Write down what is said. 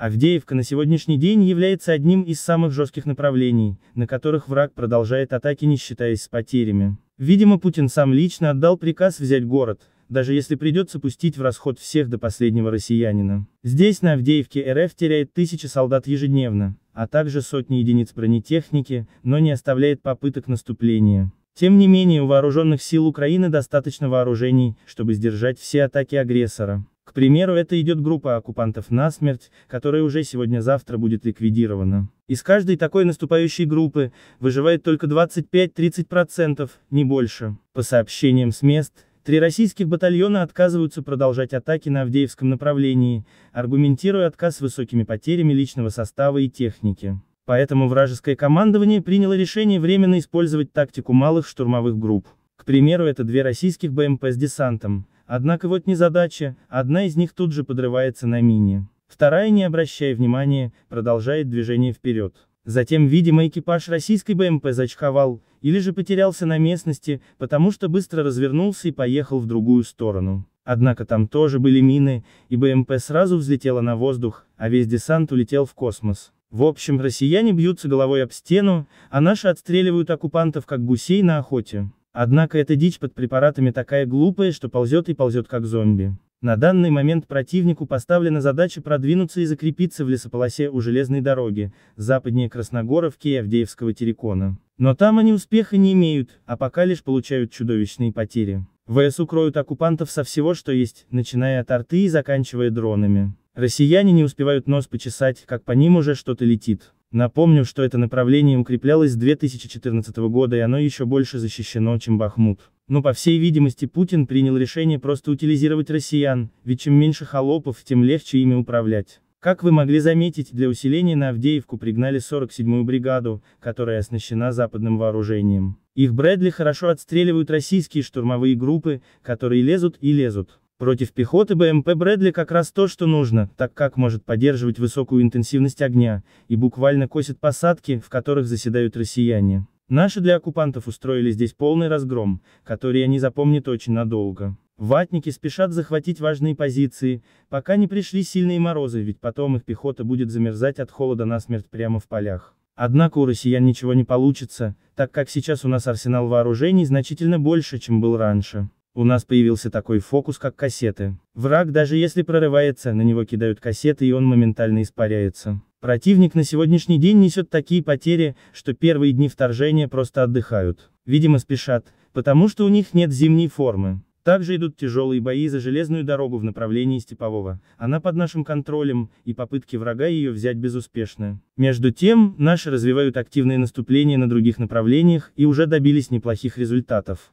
Авдеевка на сегодняшний день является одним из самых жестких направлений, на которых враг продолжает атаки не считаясь с потерями. Видимо Путин сам лично отдал приказ взять город, даже если придется пустить в расход всех до последнего россиянина. Здесь на Авдеевке РФ теряет тысячи солдат ежедневно, а также сотни единиц бронетехники, но не оставляет попыток наступления. Тем не менее у вооруженных сил Украины достаточно вооружений, чтобы сдержать все атаки агрессора. К примеру, это идет группа оккупантов насмерть, которая уже сегодня-завтра будет ликвидирована. Из каждой такой наступающей группы выживает только 25-30%, не больше. По сообщениям с мест, Три российских батальона отказываются продолжать атаки на Авдеевском направлении, аргументируя отказ высокими потерями личного состава и техники. Поэтому вражеское командование приняло решение временно использовать тактику малых штурмовых групп. К примеру, это две российских БМП с десантом, Однако вот незадача, одна из них тут же подрывается на мине. Вторая, не обращая внимания, продолжает движение вперед. Затем, видимо, экипаж российской БМП зачковал, или же потерялся на местности, потому что быстро развернулся и поехал в другую сторону. Однако там тоже были мины, и БМП сразу взлетела на воздух, а весь десант улетел в космос. В общем, россияне бьются головой об стену, а наши отстреливают оккупантов как гусей на охоте. Однако эта дичь под препаратами такая глупая, что ползет и ползет как зомби. На данный момент противнику поставлена задача продвинуться и закрепиться в лесополосе у железной дороги, западнее Красногоровки и Авдеевского Терекона. Но там они успеха не имеют, а пока лишь получают чудовищные потери. ВС укроют оккупантов со всего, что есть, начиная от арты и заканчивая дронами. Россияне не успевают нос почесать, как по ним уже что-то летит. Напомню, что это направление укреплялось с 2014 года и оно еще больше защищено, чем Бахмут. Но по всей видимости Путин принял решение просто утилизировать россиян, ведь чем меньше холопов, тем легче ими управлять. Как вы могли заметить, для усиления на Авдеевку пригнали 47-ю бригаду, которая оснащена западным вооружением. Их Брэдли хорошо отстреливают российские штурмовые группы, которые лезут и лезут. Против пехоты БМП Брэдли как раз то, что нужно, так как может поддерживать высокую интенсивность огня, и буквально косит посадки, в которых заседают россияне. Наши для оккупантов устроили здесь полный разгром, который они запомнят очень надолго. Ватники спешат захватить важные позиции, пока не пришли сильные морозы, ведь потом их пехота будет замерзать от холода насмерть прямо в полях. Однако у россиян ничего не получится, так как сейчас у нас арсенал вооружений значительно больше, чем был раньше. У нас появился такой фокус, как кассеты. Враг даже если прорывается, на него кидают кассеты и он моментально испаряется. Противник на сегодняшний день несет такие потери, что первые дни вторжения просто отдыхают. Видимо спешат, потому что у них нет зимней формы. Также идут тяжелые бои за железную дорогу в направлении Степового, она под нашим контролем, и попытки врага ее взять безуспешны. Между тем, наши развивают активные наступления на других направлениях и уже добились неплохих результатов